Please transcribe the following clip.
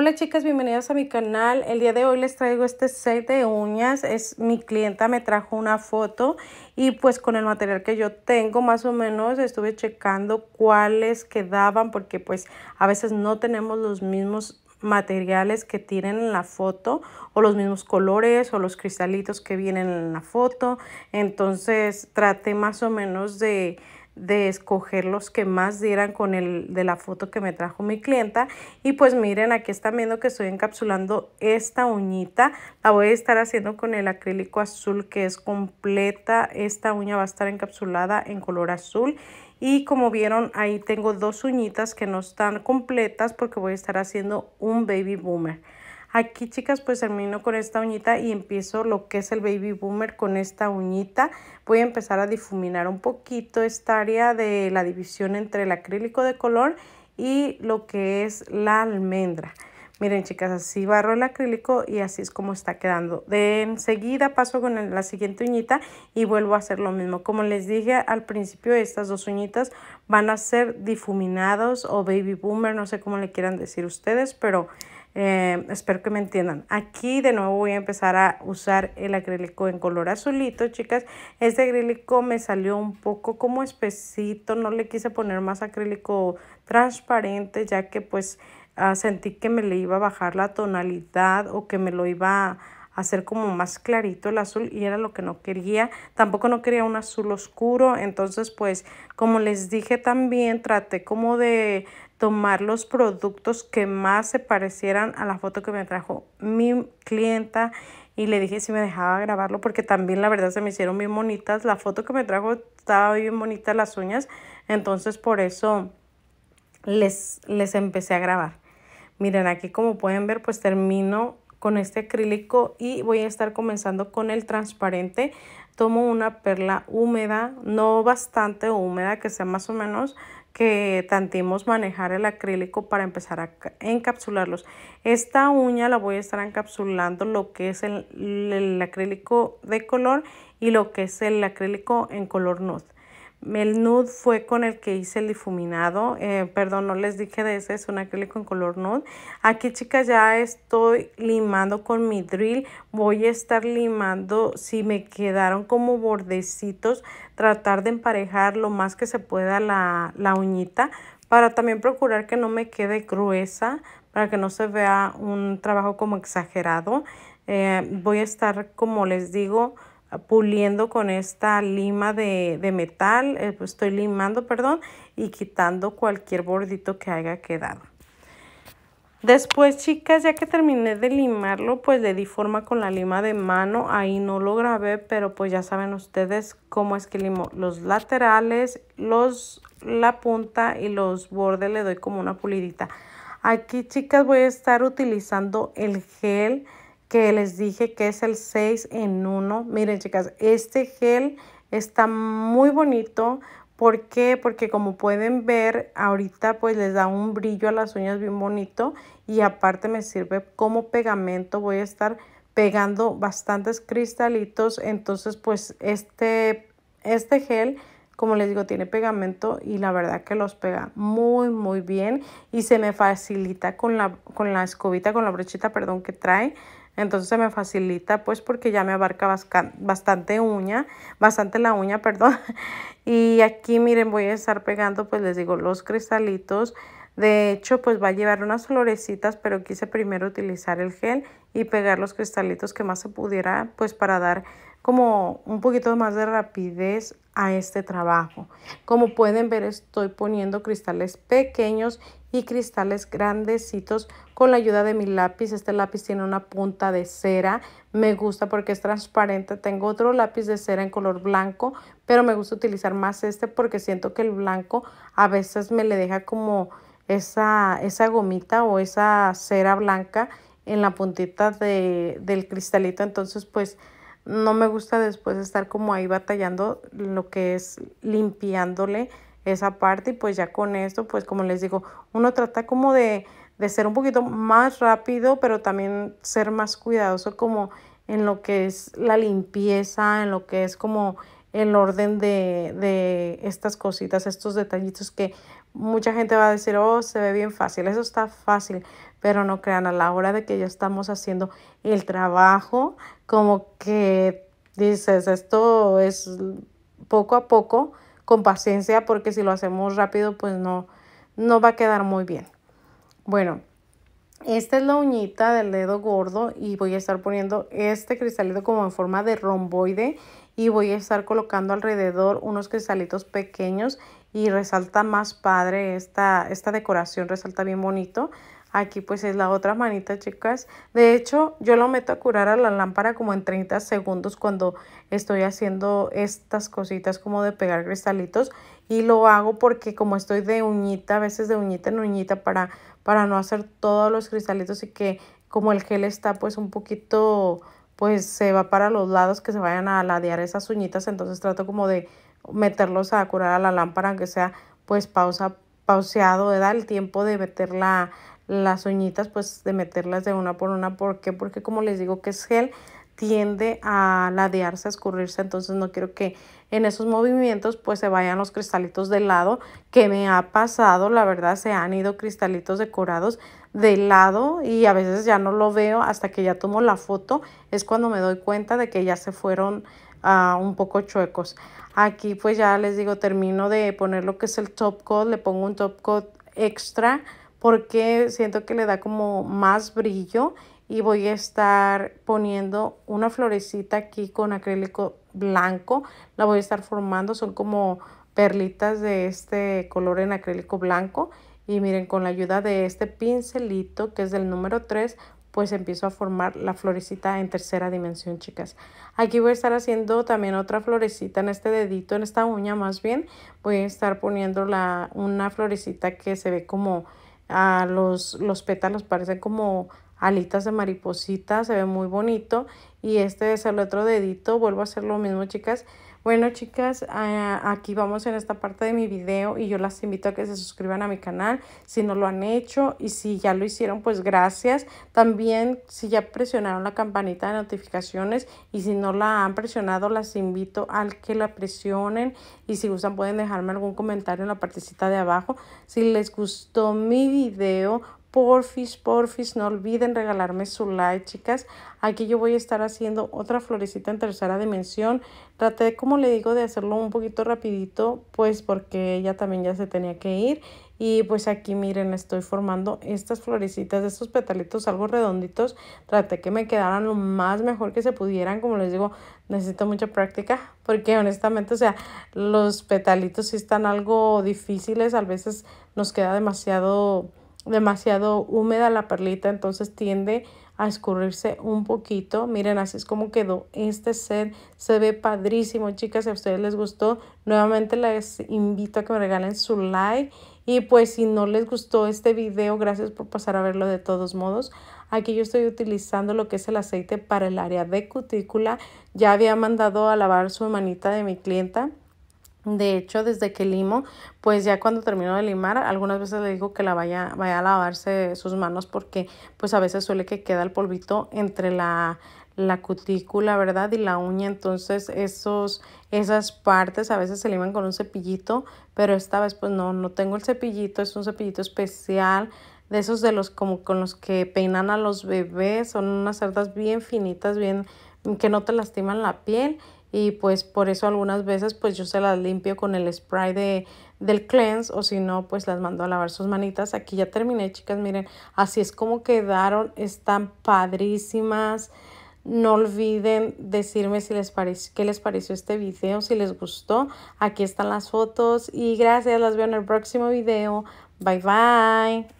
Hola chicas, bienvenidas a mi canal. El día de hoy les traigo este set de uñas. Es mi clienta me trajo una foto y pues con el material que yo tengo más o menos estuve checando cuáles quedaban porque pues a veces no tenemos los mismos materiales que tienen en la foto o los mismos colores o los cristalitos que vienen en la foto entonces traté más o menos de de escoger los que más dieran con el de la foto que me trajo mi clienta y pues miren aquí están viendo que estoy encapsulando esta uñita la voy a estar haciendo con el acrílico azul que es completa esta uña va a estar encapsulada en color azul y como vieron ahí tengo dos uñitas que no están completas porque voy a estar haciendo un baby boomer Aquí chicas pues termino con esta uñita y empiezo lo que es el baby boomer con esta uñita. Voy a empezar a difuminar un poquito esta área de la división entre el acrílico de color y lo que es la almendra. Miren chicas, así barro el acrílico y así es como está quedando. De enseguida paso con la siguiente uñita y vuelvo a hacer lo mismo. Como les dije al principio, estas dos uñitas van a ser difuminados o baby boomer, no sé cómo le quieran decir ustedes, pero eh, espero que me entiendan. Aquí de nuevo voy a empezar a usar el acrílico en color azulito, chicas. Este acrílico me salió un poco como espesito, no le quise poner más acrílico transparente ya que pues ah, sentí que me le iba a bajar la tonalidad o que me lo iba a hacer como más clarito el azul y era lo que no quería. Tampoco no quería un azul oscuro. Entonces, pues, como les dije también, traté como de tomar los productos que más se parecieran a la foto que me trajo mi clienta y le dije si me dejaba grabarlo porque también la verdad se me hicieron bien bonitas. La foto que me trajo estaba bien bonita las uñas, entonces por eso les, les empecé a grabar. Miren, aquí como pueden ver pues termino con este acrílico y voy a estar comenzando con el transparente. Tomo una perla húmeda, no bastante húmeda, que sea más o menos que tantimos manejar el acrílico para empezar a encapsularlos. Esta uña la voy a estar encapsulando lo que es el, acrílico de color y lo que es el acrílico en color nude. El nude fue con el que hice el difuminado. Eh, perdón, no les dije de ese, es un acrílico en color nude. Aquí, chicas, ya estoy limando con mi drill. Voy a estar limando si me quedaron como bordecitos. Tratar de emparejar lo más que se pueda la, uñita para también procurar que no me quede gruesa, para que no se vea un trabajo como exagerado. Eh, voy a estar, como les digo, puliendo con esta lima de, metal, eh, pues, estoy limando, perdón, y quitando cualquier bordito que haya quedado. Después, chicas, ya que terminé de limarlo, pues le di forma con la lima de mano. Ahí no lo grabé, pero pues ya saben ustedes cómo es que limo los laterales, los, la punta y los bordes le doy como una pulidita. Aquí, chicas, voy a estar utilizando el gel que les dije que es el 6 en 1. Miren chicas, este gel está muy bonito. ¿Por qué? Porque como pueden ver, ahorita pues les da un brillo a las uñas bien bonito y aparte me sirve como pegamento. Voy a estar pegando bastantes cristalitos. Entonces pues este, este gel como les digo, tiene pegamento y la verdad que los pega muy, muy bien. Y se me facilita con la, con la escobita, con la brochita, perdón, que trae. Entonces se me facilita pues porque ya me abarca bastante uña, bastante la uña, perdón. Y aquí miren voy a estar pegando pues les digo los cristalitos. De hecho pues va a llevar unas florecitas pero quise primero utilizar el gel y pegar los cristalitos que más se pudiera pues para dar como un poquito más de rapidez a este trabajo. Como pueden ver estoy poniendo cristales pequeños y cristales grandecitos con la ayuda de mi lápiz. Este lápiz tiene una punta de cera. Me gusta porque es transparente. Tengo otro lápiz de cera en color blanco, pero me gusta utilizar más este porque siento que el blanco a veces me le deja como esa, esa gomita o esa cera blanca en la puntita de, del cristalito. Entonces, pues no me gusta después estar como ahí batallando lo que es limpiándole esa parte y pues ya con esto, pues como les digo, uno trata como de, ser un poquito más rápido, pero también ser más cuidadoso como en lo que es la limpieza, en lo que es como el orden de, de, estas cositas, estos detallitos que mucha gente va a decir, oh, se ve bien fácil, eso está fácil, pero no crean, a la hora de que ya estamos haciendo el trabajo, como que dices, esto es poco a poco, con paciencia porque si lo hacemos rápido pues no, no va a quedar muy bien. Bueno, esta es la uñita del dedo gordo y voy a estar poniendo este cristalito como en forma de romboide y voy a estar colocando alrededor unos cristalitos pequeños y resalta más padre esta decoración, resalta bien bonito. Aquí pues es la otra manita, chicas. De hecho, yo lo meto a curar a la lámpara como en 30 segundos cuando estoy haciendo estas cositas como de pegar cristalitos. Y lo hago porque como estoy de uñita, a veces de uñita en uñita para, para no hacer todos los cristalitos y que como el gel está pues un poquito, pues se va para los lados que se vayan a ladear esas uñitas. Entonces trato como de meterlos a curar a la lámpara, aunque sea pues pausa pauseado, dar El tiempo de meterla las uñitas pues de meterlas de una por una. ¿Por qué? Porque como les digo que es gel, tiende a ladearse, a escurrirse, entonces no quiero que en esos movimientos pues se vayan los cristalitos de lado, que me ha pasado, la verdad se han ido cristalitos decorados de lado y a veces ya no lo veo hasta que ya tomo la foto, es cuando me doy cuenta de que ya se fueron ah, un poco chuecos. Aquí pues ya les digo, termino de poner lo que es el top coat, le pongo un top coat extra porque siento que le da como más brillo y voy a estar poniendo una florecita aquí con acrílico blanco. La voy a estar formando, son como perlitas de este color en acrílico blanco. Y miren, con la ayuda de este pincelito que es del número 3, pues empiezo a formar la florecita en tercera dimensión, chicas. Aquí voy a estar haciendo también otra florecita en este dedito, en esta uña más bien. Voy a estar poniendo la, una florecita que se ve como a ah, los, los pétalos parecen como alitas de mariposita, se ve muy bonito. Y este es el otro dedito, vuelvo a hacer lo mismo chicas, bueno chicas, ah, aquí vamos en esta parte de mi video y yo las invito a que se suscriban a mi canal si no lo han hecho y si ya lo hicieron pues gracias. También si ya presionaron la campanita de notificaciones y si no la han presionado las invito al que la presionen y si gustan pueden dejarme algún comentario en la partecita de abajo. Si les gustó mi video Porfis, porfis, no olviden regalarme su like, chicas. Aquí yo voy a estar haciendo otra florecita en tercera dimensión. Traté, como le digo, de hacerlo un poquito rapidito, pues porque ella también ya se tenía que ir. Y pues aquí miren, estoy formando estas florecitas, estos petalitos algo redonditos. Traté que me quedaran lo más mejor que se pudieran. Como les digo, necesito mucha práctica porque honestamente, o sea, los petalitos sí están algo difíciles. A veces nos queda demasiado demasiado húmeda la perlita, entonces tiende a escurrirse un poquito. Miren, así es como quedó este set. Se ve padrísimo, chicas. Si a ustedes les gustó, nuevamente les invito a que me regalen su like. Y pues si no les gustó este video, gracias por pasar a verlo de todos modos. Aquí yo estoy utilizando lo que es el aceite para el área de cutícula. Ya había mandado a lavar su manita de mi clienta de hecho, desde que limo, pues ya cuando termino de limar, algunas veces le digo que la vaya, vaya a lavarse sus manos porque pues a veces suele que queda el polvito entre la, cutícula, ¿verdad? Y la uña, entonces esos, esas partes a veces se liman con un cepillito, pero esta vez pues no, no tengo el cepillito, es un cepillito especial de esos de los como con los que peinan a los bebés, son unas cerdas bien finitas, bien que no te lastiman la piel y pues por eso algunas veces pues yo se las limpio con el spray de, del cleanse o si no pues las mando a lavar sus manitas. Aquí ya terminé chicas, miren, así es como quedaron, están padrísimas. No olviden decirme si les qué les pareció este video, si les gustó. Aquí están las fotos y gracias, las veo en el próximo video. Bye bye.